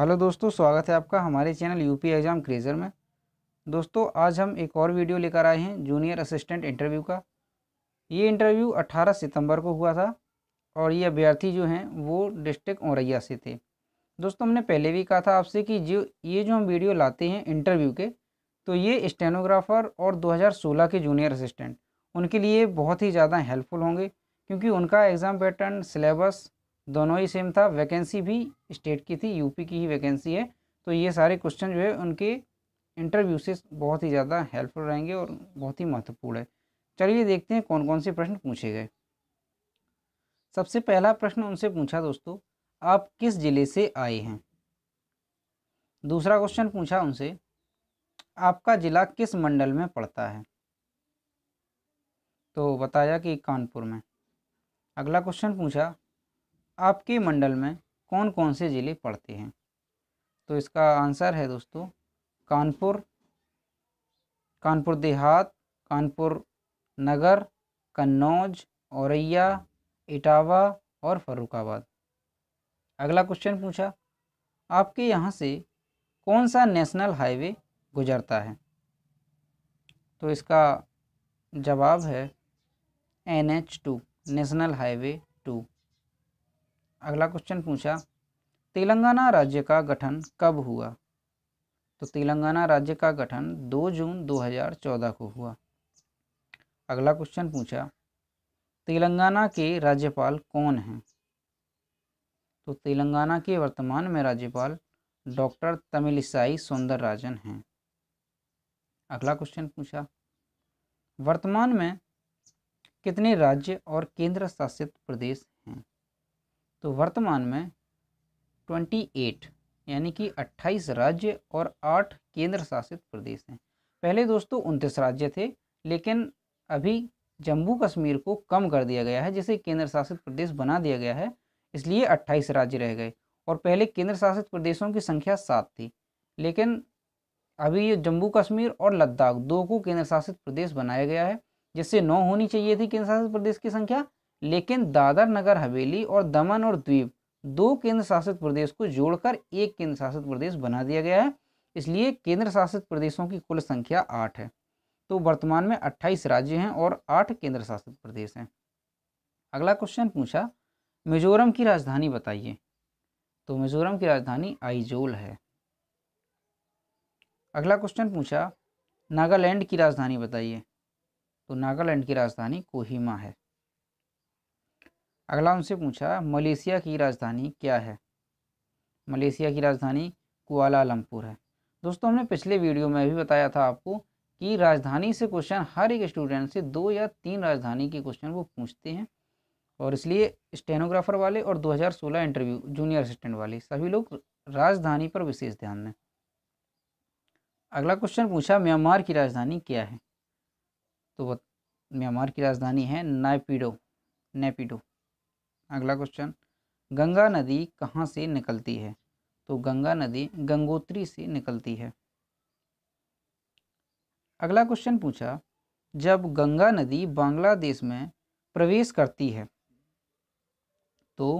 hello दोस्तों स्वागत है आपका हमारे चैनल यूपी एग्ज़ाम क्रेज़र में दोस्तों आज हम एक और वीडियो लेकर आए हैं जूनियर असिस्टेंट इंटरव्यू का ये इंटरव्यू 18 सितंबर को हुआ था और ये अभ्यर्थी जो हैं वो डिस्ट्रिक्ट औरैया से थे दोस्तों हमने पहले भी कहा था आपसे कि जो ये जो हम वीडियो लाते हैं इंटरव्यू के तो ये स्टेनोग्राफर और दो के जूनियर असिस्टेंट उनके लिए बहुत ही ज़्यादा हेल्पफुल होंगे क्योंकि उनका एग्ज़ाम पैटर्न सिलेबस दोनों ही सेम था वैकेंसी भी स्टेट की थी यूपी की ही वैकेंसी है तो ये सारे क्वेश्चन जो है उनके इंटरव्यू से बहुत ही ज़्यादा हेल्पफुल रहेंगे और बहुत ही महत्वपूर्ण है चलिए देखते हैं कौन कौन से प्रश्न पूछे गए सबसे पहला प्रश्न उनसे पूछा दोस्तों आप किस ज़िले से आए हैं दूसरा क्वेश्चन पूछा उनसे आपका ज़िला किस मंडल में पड़ता है तो बताया कि कानपुर में अगला क्वेश्चन पूछा आपके मंडल में कौन कौन से ज़िले पड़ते हैं तो इसका आंसर है दोस्तों कानपुर कानपुर देहात कानपुर नगर कन्नौज औरैया इटावा और फर्रुखाबाद अगला क्वेश्चन पूछा आपके यहाँ से कौन सा नेशनल हाईवे गुजरता है तो इसका जवाब है N H two national highway two अगला क्वेश्चन पूछा तेलंगाना राज्य का गठन कब हुआ तो तेलंगाना राज्य का गठन 2 जून 2014 को हुआ अगला क्वेश्चन पूछा तेलंगाना के राज्यपाल कौन हैं तो तेलंगाना के वर्तमान में राज्यपाल डॉक्टर तमिलिसाई राजन हैं अगला क्वेश्चन पूछा वर्तमान में कितने राज्य और केंद्र शासित प्रदेश तो वर्तमान में 28 यानी कि 28 राज्य और 8 केंद्र शासित प्रदेश हैं पहले दोस्तों उनतीस राज्य थे लेकिन अभी जम्मू कश्मीर को कम कर दिया गया है जिसे केंद्र शासित प्रदेश बना दिया गया है इसलिए 28 राज्य रह गए और पहले केंद्र शासित प्रदेशों की संख्या सात थी लेकिन अभी ये जम्मू कश्मीर और लद्दाख दो को केंद्र शासित प्रदेश बनाया गया है जिससे नौ होनी चाहिए थी केंद्र शासित प्रदेश की संख्या लेकिन दादर नगर हवेली और दमन और द्वीप दो केंद्र शासित प्रदेश को जोड़कर एक केंद्र शासित प्रदेश बना दिया गया है इसलिए केंद्र शासित प्रदेशों की कुल संख्या आठ है तो वर्तमान में अट्ठाईस राज्य हैं और आठ केंद्र शासित प्रदेश हैं अगला क्वेश्चन पूछा मिजोरम की राजधानी बताइए तो मिजोरम की राजधानी आइजोल है अगला क्वेश्चन पूछा नागालैंड की राजधानी बताइए तो नागालैंड की राजधानी कोहिमा है अगला उनसे पूछा मलेशिया की राजधानी क्या है मलेशिया की राजधानी कुआलालमपुर है दोस्तों हमने पिछले वीडियो में भी बताया था आपको कि राजधानी से क्वेश्चन हर एक स्टूडेंट से दो या तीन राजधानी के क्वेश्चन वो पूछते हैं और इसलिए स्टेनोग्राफर वाले और 2016 इंटरव्यू जूनियर असिस्टेंट वाले सभी लोग राजधानी पर विशेष ध्यान दें अगला क्वेश्चन पूछा म्यांमार की राजधानी क्या है तो म्यांमार की राजधानी है नाइपीडो नेपिडो अगला क्वेश्चन गंगा नदी कहाँ से निकलती है तो गंगा नदी गंगोत्री से निकलती है अगला क्वेश्चन पूछा जब गंगा नदी बांग्लादेश में प्रवेश करती है तो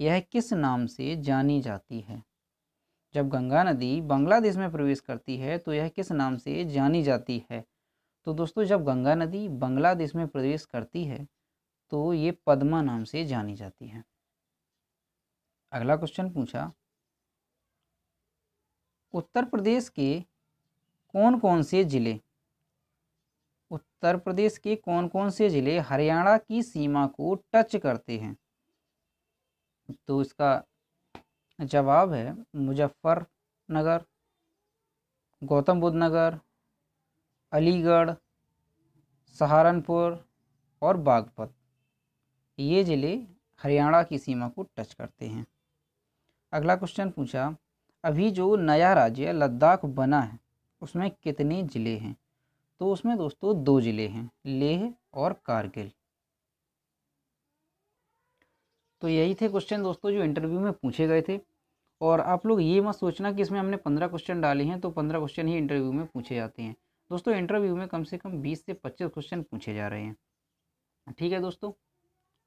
यह किस नाम से जानी जाती है जब गंगा नदी बांग्लादेश में प्रवेश करती है तो यह किस नाम से जानी जाती है तो दोस्तों जब गंगा नदी बांग्लादेश में प्रवेश करती है तो ये पद्मा नाम से जानी जाती है अगला क्वेश्चन पूछा उत्तर प्रदेश के कौन कौन से ज़िले उत्तर प्रदेश के कौन कौन से ज़िले हरियाणा की सीमा को टच करते हैं तो इसका जवाब है मुजफ्फरनगर गौतम बुद्ध नगर अलीगढ़ सहारनपुर और बागपत ये ज़िले हरियाणा की सीमा को टच करते हैं अगला क्वेश्चन पूछा अभी जो नया राज्य लद्दाख बना है उसमें कितने ज़िले हैं तो उसमें दोस्तों दो ज़िले हैं लेह और कारगिल तो यही थे क्वेश्चन दोस्तों जो इंटरव्यू में पूछे गए थे और आप लोग ये मत सोचना कि इसमें हमने पंद्रह क्वेश्चन डाले हैं तो पंद्रह क्वेश्चन ही इंटरव्यू में पूछे जाते हैं दोस्तों इंटरव्यू में कम से कम बीस से पच्चीस क्वेश्चन पूछे जा रहे हैं ठीक है दोस्तों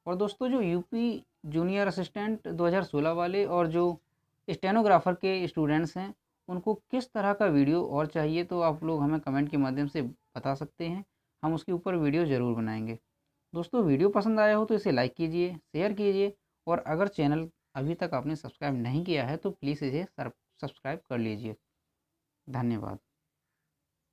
और दोस्तों जो यूपी जूनियर असिस्टेंट 2016 वाले और जो स्टेनोग्राफर के स्टूडेंट्स हैं उनको किस तरह का वीडियो और चाहिए तो आप लोग हमें कमेंट के माध्यम से बता सकते हैं हम उसके ऊपर वीडियो ज़रूर बनाएंगे दोस्तों वीडियो पसंद आया हो तो इसे लाइक कीजिए शेयर कीजिए और अगर चैनल अभी तक आपने सब्सक्राइब नहीं किया है तो प्लीज़ इसे सब्सक्राइब कर लीजिए धन्यवाद